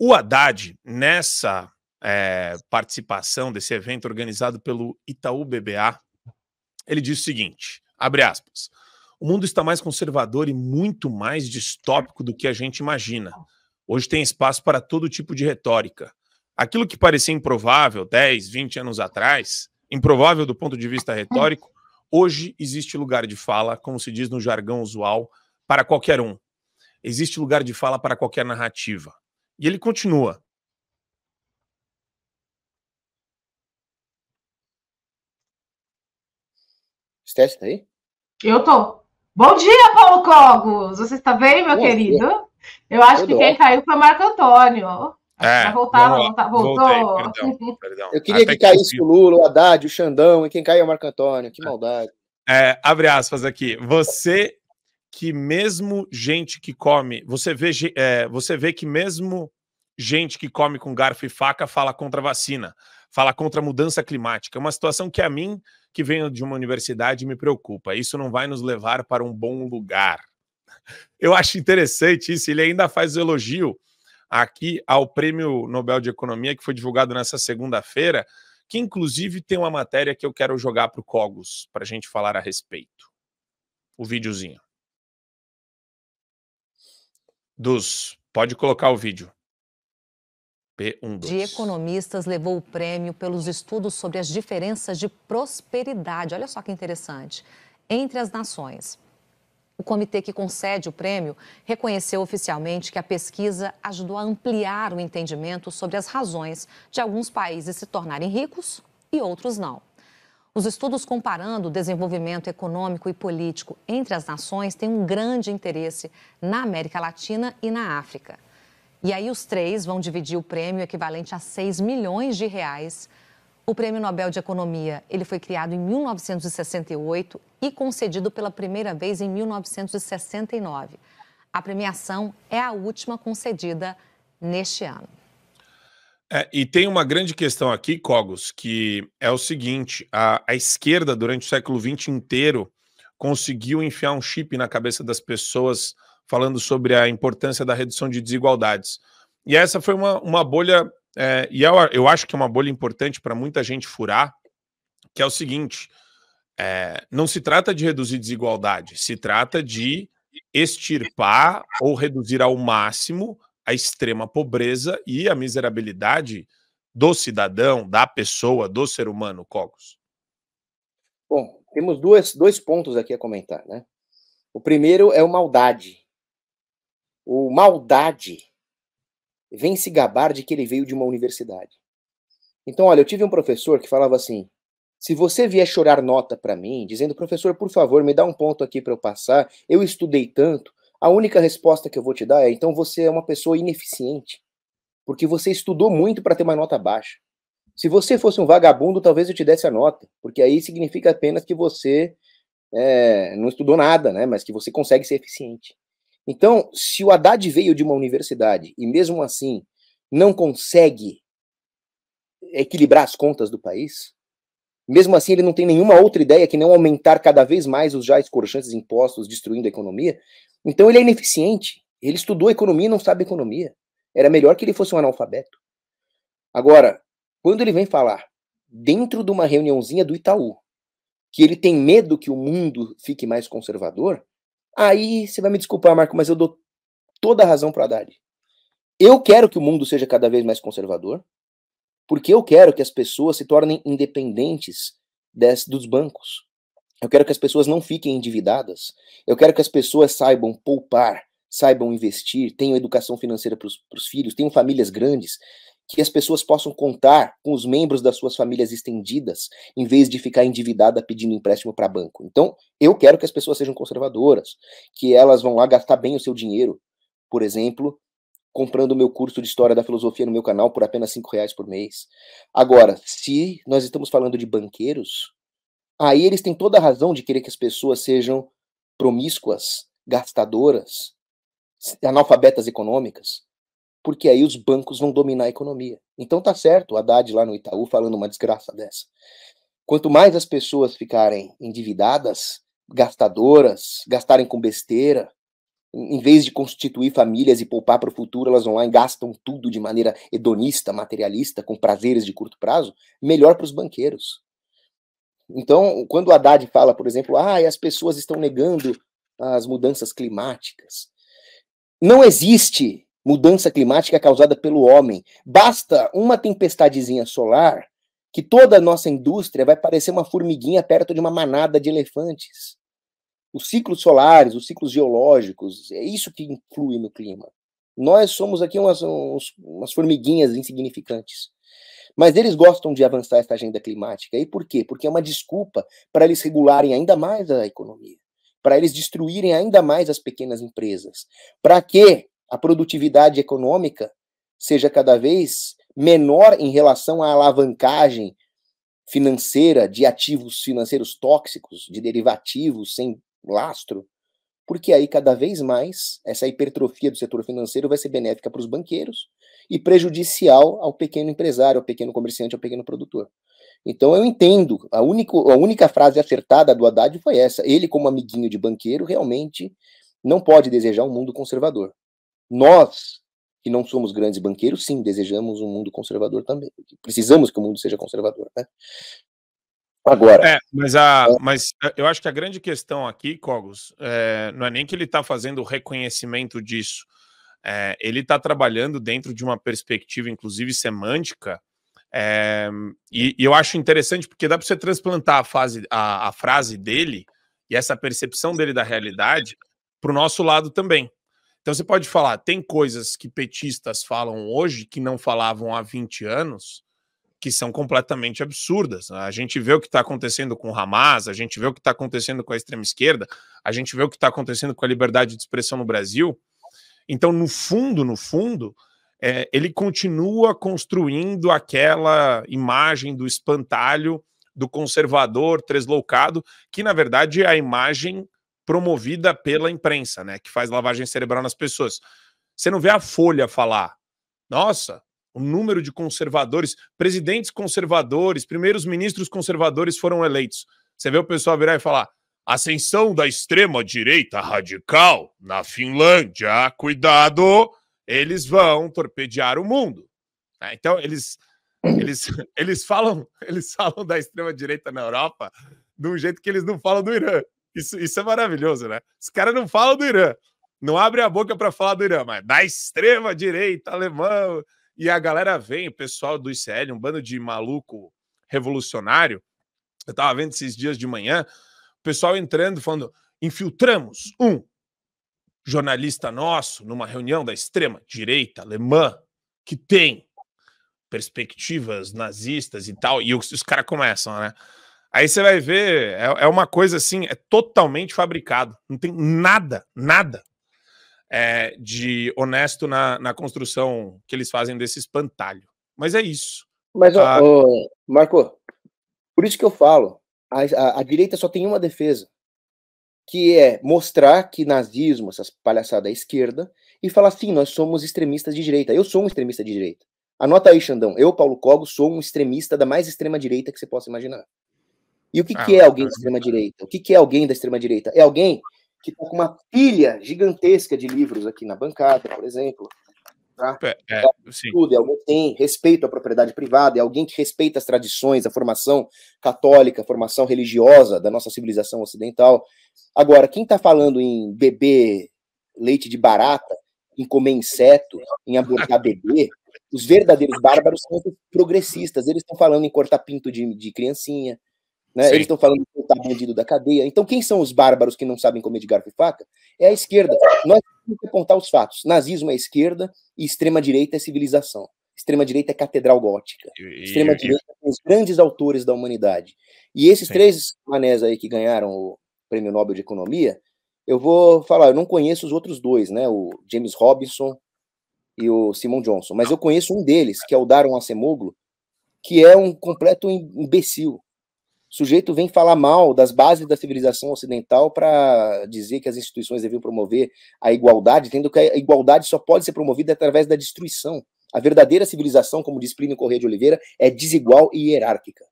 O Haddad, nessa é, participação desse evento organizado pelo Itaú BBA, ele diz o seguinte: abre aspas. O mundo está mais conservador e muito mais distópico do que a gente imagina. Hoje tem espaço para todo tipo de retórica. Aquilo que parecia improvável 10, 20 anos atrás, improvável do ponto de vista retórico, hoje existe lugar de fala, como se diz no jargão usual, para qualquer um. Existe lugar de fala para qualquer narrativa. E ele continua. Steph, tá aí? Eu tô. Bom dia, Paulo Cogos! Você está bem, meu Bom querido? Dia. Eu acho que quem caiu foi o Marco Antônio. É, voltar, voltar, voltei, voltou. Perdão, perdão. Eu queria Até que caísse que... o Lula, o Haddad, o Xandão, e quem caiu é o Marco Antônio. Que é. maldade. É, abre aspas aqui. Você que mesmo gente que come, você vê, é, você vê que mesmo gente que come com garfo e faca fala contra vacina, fala contra mudança climática. É uma situação que a mim, que venho de uma universidade, me preocupa. Isso não vai nos levar para um bom lugar. Eu acho interessante isso. Ele ainda faz elogio aqui ao Prêmio Nobel de Economia, que foi divulgado nessa segunda-feira, que inclusive tem uma matéria que eu quero jogar para o Cogos para a gente falar a respeito. O videozinho. Dos. Pode colocar o vídeo. P12. de economistas levou o prêmio pelos estudos sobre as diferenças de prosperidade. Olha só que interessante. Entre as nações. O comitê que concede o prêmio reconheceu oficialmente que a pesquisa ajudou a ampliar o entendimento sobre as razões de alguns países se tornarem ricos e outros não. Os estudos comparando o desenvolvimento econômico e político entre as nações têm um grande interesse na América Latina e na África. E aí os três vão dividir o prêmio equivalente a 6 milhões de reais. O Prêmio Nobel de Economia, ele foi criado em 1968 e concedido pela primeira vez em 1969. A premiação é a última concedida neste ano. É, e tem uma grande questão aqui, Cogos, que é o seguinte: a, a, esquerda, durante o século XX inteiro, conseguiu enfiar um chip na cabeça das pessoas falando sobre a importância da redução de desigualdades. E essa foi uma, uma bolha, é, e eu, é, eu acho que é uma bolha importante para muita gente furar, que é o seguinte: é, não se trata de reduzir desigualdade, se trata de extirpar ou reduzir ao máximo a extrema pobreza e a miserabilidade do cidadão, da pessoa, do ser humano, Cogos? Bom, temos duas, dois pontos aqui a comentar, né? O primeiro é o maldade, o maldade vem se gabar de que ele veio de uma universidade. Então, olha, eu tive um professor que falava assim: se você vier chorar nota para mim, dizendo, professor, por favor, me dá um ponto aqui para eu passar, eu estudei tanto, a única resposta que eu vou te dar é: então você é uma pessoa ineficiente, porque você estudou muito para ter uma nota baixa. Se você fosse um vagabundo, talvez eu te desse a nota, porque aí significa apenas que você é, não estudou nada, né? Mas que você consegue ser eficiente. Então, se o Haddad veio de uma universidade e mesmo assim não consegue equilibrar as contas do país, mesmo assim ele não tem nenhuma outra ideia que não aumentar cada vez mais os já escorchantes impostos, destruindo a economia, então ele é ineficiente. Ele estudou economia e não sabe economia. Era melhor que ele fosse um analfabeto. Agora, quando ele vem falar dentro de uma reuniãozinha do Itaú, que ele tem medo que o mundo fique mais conservador, Aí você vai me desculpar, Marco, mas eu dou toda a razão para Haddad. Eu quero que o mundo seja cada vez mais conservador, porque eu quero que as pessoas se tornem independentes des, dos bancos. Eu quero que as pessoas não fiquem endividadas. Eu quero que as pessoas saibam poupar, saibam investir, tenham educação financeira para os filhos, tenham famílias grandes que as pessoas possam contar com os membros das suas famílias estendidas, em vez de ficar endividada pedindo empréstimo para banco. Então, eu quero que as pessoas sejam conservadoras, que elas vão lá gastar bem o seu dinheiro, por exemplo, comprando o meu curso de história da filosofia no meu canal por apenas cinco reais por mês. Agora, se nós estamos falando de banqueiros, aí eles têm toda a razão de querer que as pessoas sejam promíscuas, gastadoras, analfabetas econômicas porque aí os bancos vão dominar a economia. Então tá certo o Haddad lá no Itaú falando uma desgraça dessa. Quanto mais as pessoas ficarem endividadas, gastadoras, gastarem com besteira, em vez de constituir famílias e poupar para o futuro, elas vão lá e gastam tudo de maneira hedonista, materialista, com prazeres de curto prazo, melhor para os banqueiros. Então, quando o Haddad fala, por exemplo, ah, as pessoas estão negando as mudanças climáticas, não existe mudança climática causada pelo homem. Basta uma tempestadezinha solar que toda a nossa indústria vai parecer uma formiguinha perto de uma manada de elefantes. Os ciclos solares, os ciclos geológicos, é isso que influi no clima. Nós somos aqui umas, uns, umas formiguinhas insignificantes. Mas eles gostam de avançar essa agenda climática. E por quê? Porque é uma desculpa para eles regularem ainda mais a economia, para eles destruírem ainda mais as pequenas empresas. Para quê? a produtividade econômica seja cada vez menor em relação à alavancagem financeira de ativos financeiros tóxicos, de derivativos sem lastro, porque aí cada vez mais essa hipertrofia do setor financeiro vai ser benéfica para os banqueiros e prejudicial ao pequeno empresário, ao pequeno comerciante, ao pequeno produtor. Então eu entendo, a, único, a única frase acertada do Haddad foi essa. Ele, como amiguinho de banqueiro, realmente não pode desejar um mundo conservador. Nós, que não somos grandes banqueiros, sim, desejamos um mundo conservador também. Precisamos que o mundo seja conservador, né? Agora. É, mas, a, é... mas eu acho que a grande questão aqui, Cogos, é, não é nem que ele está fazendo o reconhecimento disso. É, ele está trabalhando dentro de uma perspectiva, inclusive semântica, é, e, e, eu acho interessante porque dá para você transplantar a, fase, a, a frase dele e essa percepção dele da realidade para o nosso lado também. Então você pode falar, tem coisas que petistas falam hoje que não falavam há 20 anos, que são completamente absurdas. Né? A gente vê o que está acontecendo com o Hamas, a gente vê o que está acontecendo com a extrema esquerda, a gente vê o que está acontecendo com a liberdade de expressão no Brasil. Então, no fundo, no fundo, é, ele continua construindo aquela imagem do espantalho, do conservador tresloucado, que na verdade é a imagem promovida pela imprensa, né? Que faz lavagem cerebral nas pessoas. Você não vê a Folha falar, nossa, o número de conservadores, presidentes conservadores, primeiros ministros conservadores foram eleitos. Você vê o pessoal virar e falar: ascensão da extrema-direita radical na Finlândia, cuidado, eles vão torpedear o mundo. É, então, eles, eles, eles, falam, eles falam da extrema-direita na Europa de um jeito que eles não falam do Irã. Isso, isso é maravilhoso, né? Os caras não falam do Irã, não abrem a boca para falar do Irã, mas da extrema direita alemã. E a galera vem, o pessoal do ICL, um bando de maluco revolucionário. Eu tava vendo esses dias de manhã, o pessoal entrando, falando: infiltramos um jornalista nosso numa reunião da extrema direita alemã que tem perspectivas nazistas e tal. E os, os caras começam, né? Aí você vai ver, é, é uma coisa assim, é totalmente fabricado. Não tem nada, nada é, de honesto na, na construção que eles fazem desse espantalho. Mas é isso. Mas, ah, Marco, por isso que eu falo, a, a, a, direita só tem uma defesa, que é mostrar que nazismo, essas palhaçadas à esquerda, e falar assim, nós somos extremistas de direita. Eu sou um extremista de direita. Anota aí, Xandão. Eu, Paulo Cogo, sou um extremista da mais extrema direita que você possa imaginar. E o que, ah, que é alguém da extrema-direita? O que, que é alguém da extrema-direita? É alguém que está com uma pilha gigantesca de livros aqui na bancada, por exemplo. Tá? É, é, Tudo, é alguém que tem respeito à propriedade privada, é alguém que respeita as tradições, a formação católica, a formação religiosa da nossa civilização ocidental. Agora, quem está falando em beber leite de barata, em comer inseto, em abortar bebê, os verdadeiros bárbaros são os progressistas. Eles estão falando em cortar pinto de, de criancinha, né? Eles estão falando que está bandido da cadeia. Então, quem são os bárbaros que não sabem comer de garfo e faca? É a esquerda. Nós temos que apontar os fatos. Nazismo é esquerda e extrema-direita é civilização. Extrema-direita é catedral gótica. Extrema-direita são os grandes autores da humanidade. E esses Sim. três manés aí que ganharam o Prêmio Nobel de Economia, eu vou falar, eu não conheço os outros dois, né? O James Robinson e o Simon Johnson. Mas eu conheço um deles, que é o darwin Acemoglu, que é um completo imbecil o sujeito vem falar mal das bases da civilização ocidental para dizer que as instituições deviam promover a igualdade, tendo que a igualdade só pode ser promovida através da destruição. A verdadeira civilização, como diz Plínio Corrêa de Oliveira, é desigual e hierárquica.